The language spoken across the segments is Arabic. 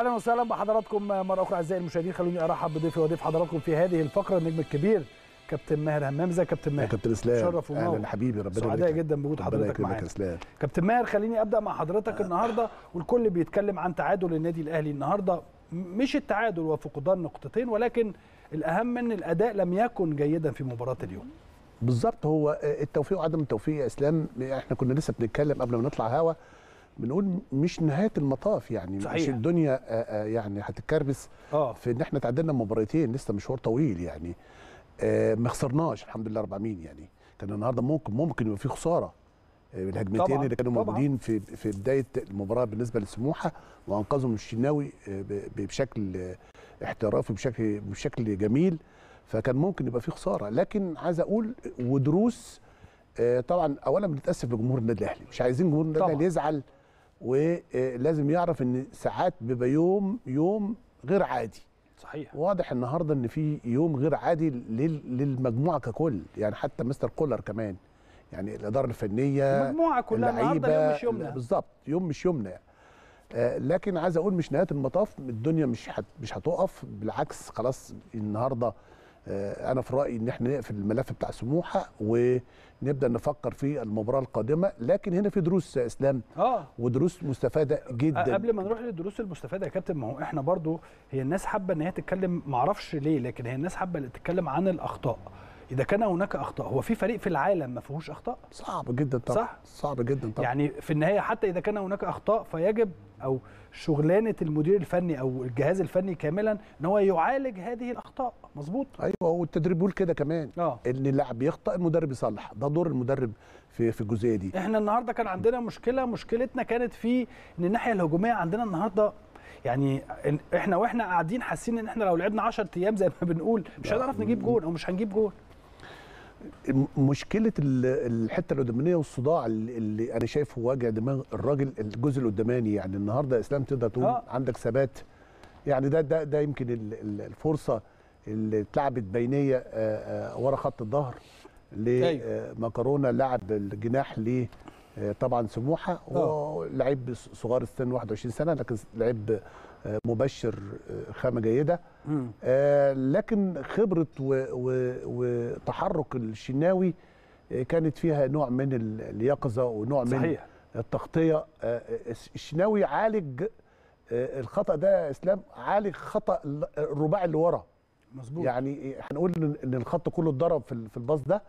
اهلا وسهلا بحضراتكم مره اخرى اعزائي المشاهدين خلوني ارحب بضيفي وضيف حضراتكم في هذه الفقره النجم الكبير كابتن ماهر همام ازيك يا كابتن ماهر يا كابتن اسلام شرف اهلا حبيبي ربنا يبارك سعداء جدا بوجود حضرتك معايا كابتن ماهر خليني ابدا مع حضرتك النهارده والكل بيتكلم عن تعادل النادي الاهلي النهارده مش التعادل وفقدان نقطتين ولكن الاهم ان الاداء لم يكن جيدا في مباراه اليوم بالظبط هو التوفيق وعدم التوفيق يا اسلام احنا كنا لسه بنتكلم قبل ما نطلع هوا بنقول مش نهايه المطاف يعني صحيح. مش الدنيا آه، آه، يعني هتتكربس آه. في ان احنا تعدلنا مباراتين لسه مشوار طويل يعني ما خسرناش الحمد لله 4 مين يعني كان النهارده ممكن ممكن يبقى في خساره الهجمتين اللي كانوا موجودين في في بدايه المباراه بالنسبه لسموحه وانقذوا من الشناوي بشكل احترافي بشكل بشكل جميل فكان ممكن يبقى في خساره لكن عايز اقول ودروس طبعا اولا بنتاسف لجمهور النادي الاهلي مش عايزين جمهور النادي الاهلي يزعل ولازم يعرف ان ساعات بيبقى يوم يوم غير عادي صحيح واضح النهارده ان في يوم غير عادي للمجموعه ككل يعني حتى مستر كولر كمان يعني الاداره الفنيه المجموعه كلها النهارده يوم مش يومنا بالظبط يوم مش يومنا آه، لكن عايز اقول مش نهايه المطاف الدنيا مش مش هتقف بالعكس خلاص النهارده آه، انا في رايي ان احنا نقفل الملف بتاع سموحه ونبدا نفكر في المباراه القادمه لكن هنا في دروس اسلام اه ودروس مستفاده آه، جدا قبل ما نروح للدروس المستفاده يا كابتن ما هو احنا برضو هي الناس حابه ان هي تتكلم معرفش ليه لكن هي الناس حابه تتكلم عن الاخطاء اذا كان هناك اخطاء هو في فريق في العالم ما فيهوش اخطاء صعب جدا طبعا صح صعب جدا طبعا يعني في النهايه حتى اذا كان هناك اخطاء فيجب او شغلانه المدير الفني او الجهاز الفني كاملا ان هو يعالج هذه الاخطاء مظبوط ايوه والتدريب بيقول كده كمان آه. ان اللاعب يخطا المدرب يصلح ده دور المدرب في في الجزئيه دي احنا النهارده كان عندنا مشكله مشكلتنا كانت في ان الناحيه الهجوميه عندنا النهارده يعني احنا واحنا قاعدين حاسين ان احنا لو لعبنا 10 ايام زي ما بنقول مش هنعرف نجيب جول او مش هنجيب جول مشكله الحته الادمانيه والصداع اللي انا شايفه وجع دماغ الراجل الجزء القداماني يعني النهارده اسلام تقدر تقول آه. عندك ثبات يعني ده ده ده يمكن الفرصه اللي اتلعبت بينيه آه، آه، ورا خط الظهر لمكرونه أيوه. آه، لاعب الجناح ل طبعا سموحه هو لعيب صغار السن 21 سنه لكن لعيب مبشر آه، خامه جيده آه، لكن خبره وتحرك الشناوي آه، كانت فيها نوع من اليقظه ونوع من صحيح. التغطيه الشناوي عالج الخطا ده اسلام عالج خطا الرباعي اللي ورا مظبوط يعني هنقول ان الخط كله اتضرب في الباص ده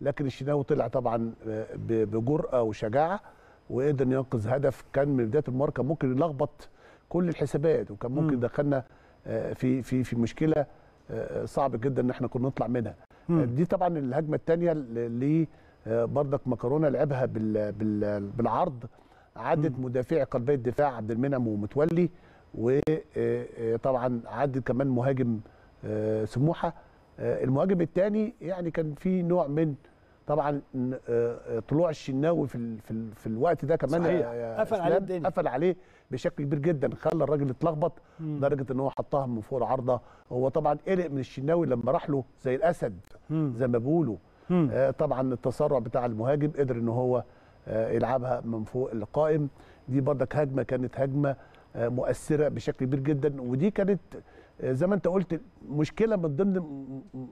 لكن الشناوي طلع طبعا بجرأه وشجاعه وقدر ينقذ هدف كان من بدايه المباراه ممكن يلخبط كل الحسابات وكان ممكن دخلنا آه، في في في مشكله آه، صعب جدا ان احنا كنا نطلع منها دي طبعا الهجمه الثانيه اللي آه، بردك مكرونه لعبها بالعرض عدد مدافعي قلبي الدفاع عبد المنعم ومتولي وطبعا عدد كمان مهاجم سموحه المهاجم الثاني يعني كان في نوع من طبعا آه، آه، طلوع الشناوي في في, في الوقت ده كمان صحيح. آه، قفل عليه الدنيا قفل عليه بشكل كبير جدا خلى الراجل اتلخبط لدرجه ان هو حطها من فوق العارضه هو طبعا قلق من الشناوي لما راح له زي الاسد مم. زي ما بيقولوا طبعا التسرع بتاع المهاجم قدر ان هو يلعبها من فوق القائم دي بردك هجمه كانت هجمه مؤثره بشكل كبير جدا ودي كانت زي ما انت قلت مشكله من ضمن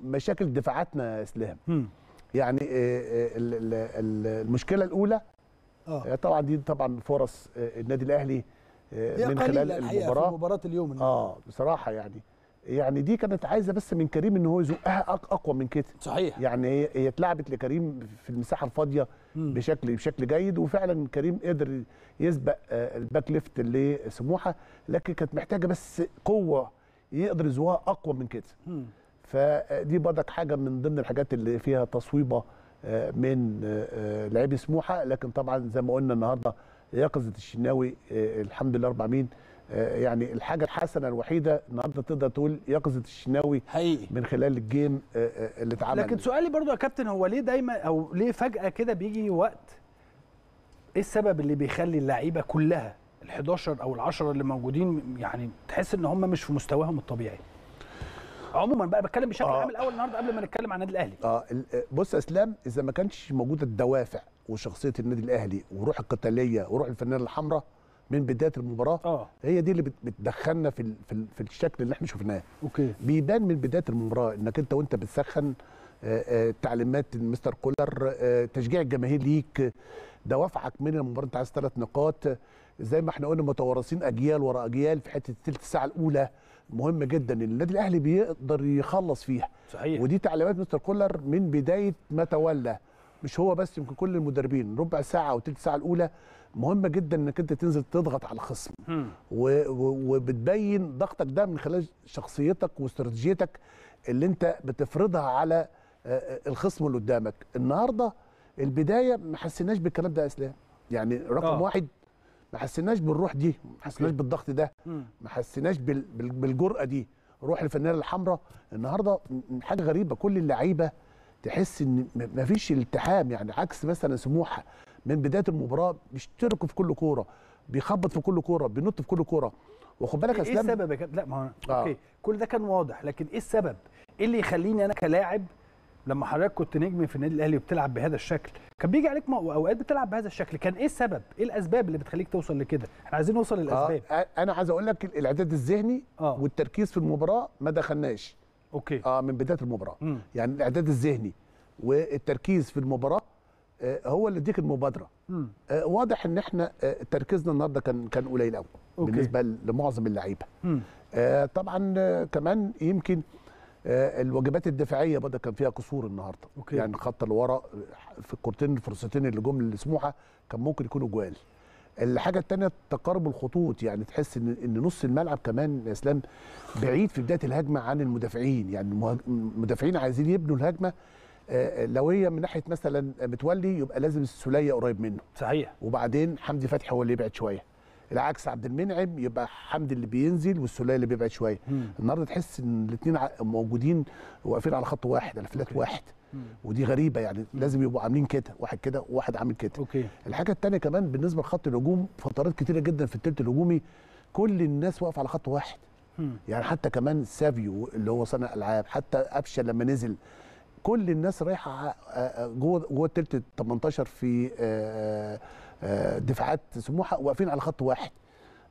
مشاكل دفاعاتنا يا اسلام يعني آه، آه، المشكله الاولى آه. آه. طبعا دي طبعا فرص النادي الاهلي من خلال المباراه في مباراه اليوم اه بصراحه يعني يعني دي كانت عايزه بس من كريم ان هو يزقها اقوى من كده صحيح يعني هي هي اتلعبت لكريم في المساحه الفاضيه بشكل بشكل جيد وفعلا كريم قدر يسبق الباك ليفت لسموحه لكن كانت محتاجه بس قوه يقدر يزقها اقوى من كده مم. فدي برضك حاجه من ضمن الحاجات اللي فيها تصويبه آه، من آه، آه، لعيبه سموحه لكن طبعا زي ما قلنا النهارده يقظه الشناوي الحمد لله رب العالمين يعني الحاجه الحسنه الوحيده النهارده تقدر تقول يقظه الشناوي حقيقي من خلال الجيم اللي اتعمل لكن سؤالي برضو يا كابتن هو ليه دايما او ليه فجاه كده بيجي وقت ايه السبب اللي بيخلي اللعيبه كلها ال11 او ال10 اللي موجودين يعني تحس ان هم مش في مستواهم الطبيعي عموما بقى بتكلم بشكل آه. عام الاول النهارده قبل ما نتكلم عن النادي الاهلي آه،, اه بص يا اسلام اذا ما كانش موجوده الدوافع وشخصيه النادي الاهلي وروح القتاليه وروح الفنانه الحمراء من بدايه المباراه آه. هي دي اللي بتدخلنا في في, في الشكل اللي احنا شفناه اوكي بيبان من بدايه المباراه انك انت وانت بتسخن آه، آه، تعليمات مستر كولر تشجيع الجماهير ليك دوافعك من المباراه انت عايز ثلاث نقاط زي ما احنا قلنا متوارثين اجيال ورا اجيال في حته الثلث الساعه الاولى مهم جدا ان النادي الاهلي بيقدر يخلص فيها صحيح ودي تعليمات مستر كولر من بدايه ما تولى مش هو بس يمكن كل المدربين ربع ساعه او ثلث ساعه الاولى مهمه جدا انك انت تنزل تضغط على الخصم و وبتبين ضغطك ده من خلال شخصيتك واستراتيجيتك اللي انت بتفرضها على آه، آه، الخصم اللي قدامك النهارده البدايه ما حسيناش بالكلام ده يا اسلام يعني رقم أوه. واحد ما حسيناش بالروح دي ما حسيناش بالضغط ده ما حسيناش بالجرأه دي روح الفنانه الحمراء النهارده حاجه غريبه كل اللعيبه تحس ان ما فيش التحام يعني عكس مثلا سموحه من بدايه المباراه بيشتركوا في كل كوره بيخبط في كل كوره بينط في كل كوره واخد بالك إيه اسلام ايه السبب يا كابتن لا ما هو آه. اوكي كل ده كان واضح لكن ايه السبب ايه اللي يخليني انا كلاعب لما حضرتك كنت نجم في النادي الاهلي وبتلعب بهذا الشكل كان بيجي عليك اوقات بتلعب بهذا الشكل كان ايه السبب ايه الاسباب اللي بتخليك توصل لكده احنا عايزين نوصل آه، للاسباب آه انا عايز اقول لك الاعداد الذهني آه. والتركيز في المباراه ما دخلناش اوكي اه من بدايه المباراه م. يعني الاعداد الذهني والتركيز في المباراه آه هو اللي اديك المبادره آه واضح ان احنا آه تركيزنا النهارده كان كان قليل قوي بالنسبه لمعظم اللعيبه آه طبعا آه كمان يمكن آه، الواجبات الدفاعيه برضه كان فيها قصور النهارده أوكي. يعني خط الورق في الكورتين الفرصتين اللي جم لسموحه كان ممكن يكونوا جوال الحاجه الثانيه تقارب الخطوط يعني تحس ان ان نص الملعب كمان يا اسلام بعيد في بدايه الهجمه عن المدافعين يعني المدافعين عايزين يبنوا الهجمه آه، لو هي من ناحيه مثلا متولي يبقى لازم السوليه قريب منه صحيح وبعدين حمدي فتحي هو اللي يبعد شويه العكس عبد المنعم يبقى حمدي اللي بينزل والسلاله اللي بيبعد شويه النهارده تحس ان الاثنين موجودين واقفين على خط واحد على فلات واحد ودي غريبه يعني لازم يبقوا عاملين كده واحد كده وواحد عامل كده أوكي. الحاجه الثانيه كمان بالنسبه لخط الهجوم فترات كتيره جدا في الثلث الهجومي كل الناس واقفه على خط واحد يعني حتى كمان سافيو اللي هو صانع العاب حتى قفشه لما نزل كل الناس رايحه آه، آه، جوه جوه التلت 18 في آه، دفاعات سموحه واقفين على خط واحد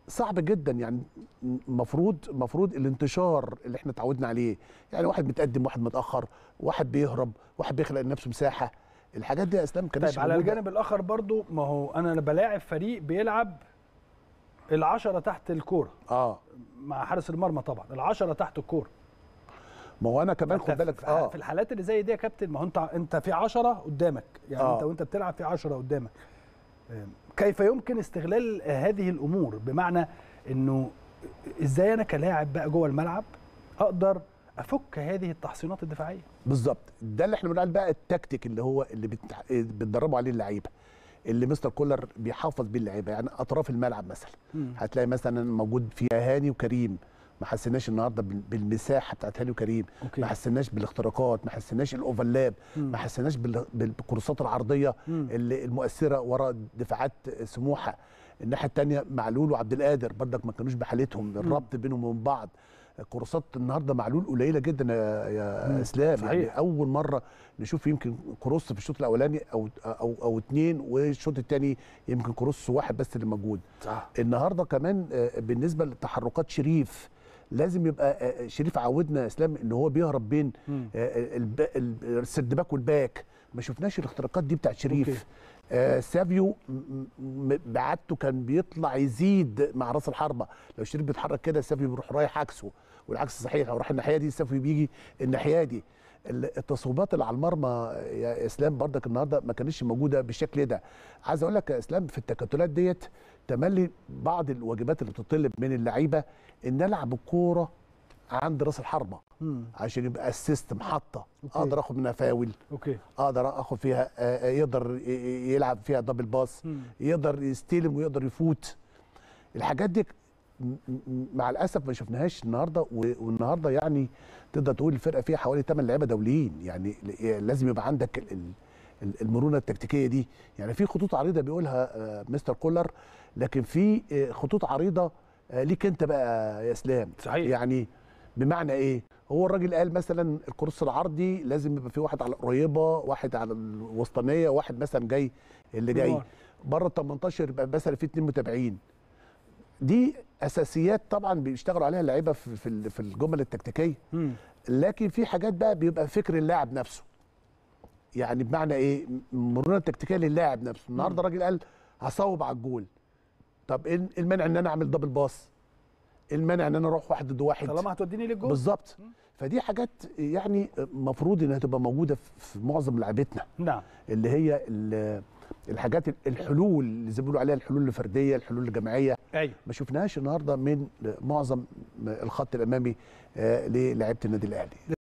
صعب جدا يعني المفروض المفروض الانتشار اللي احنا اتعودنا عليه يعني واحد متقدم واحد متاخر واحد بيهرب واحد بيخلق لنفسه مساحه الحاجات دي يا اسلام كانت طيب على الجانب الاخر برضو ما هو انا بلاعب فريق بيلعب العشرة تحت الكوره اه مع حارس المرمى طبعا العشرة تحت الكوره ما هو انا كمان خد بالك اه في الحالات اللي زي دي يا كابتن ما هو انت انت في 10 قدامك يعني آه. انت وانت بتلعب في 10 قدامك كيف يمكن استغلال هذه الامور بمعنى انه ازاي انا كلاعب بقى جوه الملعب اقدر افك هذه التحصينات الدفاعيه بالظبط ده اللي احنا بنقول بقى التكتيك اللي هو اللي بتدربوا عليه اللعيبه اللي مستر كولر بيحافظ بيه اللعيبه يعني اطراف الملعب مثلا هتلاقي مثلا موجود فيها هاني وكريم ما حسيناش النهارده بالمساحه بتاعت هاني وكريم أوكي. ما حسيناش بالاختراقات ما حسيناش الاوفرلاب ما حسيناش بالكورسات العرضيه اللي المؤثره ورا دفاعات سموحه الناحيه الثانيه معلول وعبد القادر بردك ما كانوش بحالتهم الربط بينهم وبين بعض كورسات النهارده معلول قليله جدا يا, يا اسلام يعني صحيح. يعني اول مره نشوف يمكن كروس في الشوط الاولاني او او او اثنين والشوط الثاني يمكن كروس واحد بس اللي موجود النهارده كمان آه، بالنسبه لتحركات شريف لازم يبقى آه، آه، شريف عودنا اسلام ان هو بيهرب بين آه، باك والباك ما شفناش الاختراقات دي بتاعت شريف أوكي. آه سافيو بعدته كان بيطلع يزيد مع راس الحربه لو شريف بيتحرك كده سافيو بيروح رايح عكسه والعكس صحيح لو راح الناحيه دي سافيو بيجي الناحيه دي التصويبات اللي على المرمى يا اسلام بردك النهارده ما كانتش موجوده بالشكل ده عايز اقول لك يا اسلام في التكتلات ديت تملي بعض الواجبات اللي بتطلب من اللعيبه ان العب الكوره عند راس الحربه عشان يبقى محطه أوكي. اقدر اخد منها فاول اوكي اقدر اخد فيها آه, آه، يقدر يلعب فيها دبل باس مم. يقدر يستلم ويقدر يفوت الحاجات دي مع الاسف ما شفناهاش النهارده والنهارده يعني تقدر تقول الفرقه فيها حوالي 8 لعيبه دوليين يعني لازم يبقى عندك المرونه التكتيكيه دي يعني في خطوط عريضه بيقولها آه، مستر كولر لكن في آه، خطوط عريضه آه، ليك انت بقى يا اسلام صحيح يعني بمعنى ايه هو الراجل قال مثلا الكروس العرضي لازم يبقى في واحد على القريبه واحد على الوسطانيه واحد مثلا جاي اللي جاي بره ال 18 يبقى مثلا في اثنين متابعين دي اساسيات طبعا بيشتغلوا عليها اللعيبه في في الجمل التكتيكيه لكن في حاجات بقى بيبقى فكر اللاعب نفسه يعني بمعنى ايه مرونه تكتيكيه للاعب نفسه النهارده الراجل قال هصوب على الجول طب ايه, إيه المانع ان انا اعمل دبل باص إيه المانع ان انا اروح واحد ضد واحد طالما هتوديني للجول بالظبط فدي حاجات يعني المفروض انها تبقى موجوده في معظم لعبتنا نعم اللي هي الحاجات الحلول اللي زي ما بيقولوا عليها الحلول الفرديه الحلول الجماعيه أيوة. ما شفناهاش النهارده من معظم الخط الامامي آه، للاعيبه النادي الاهلي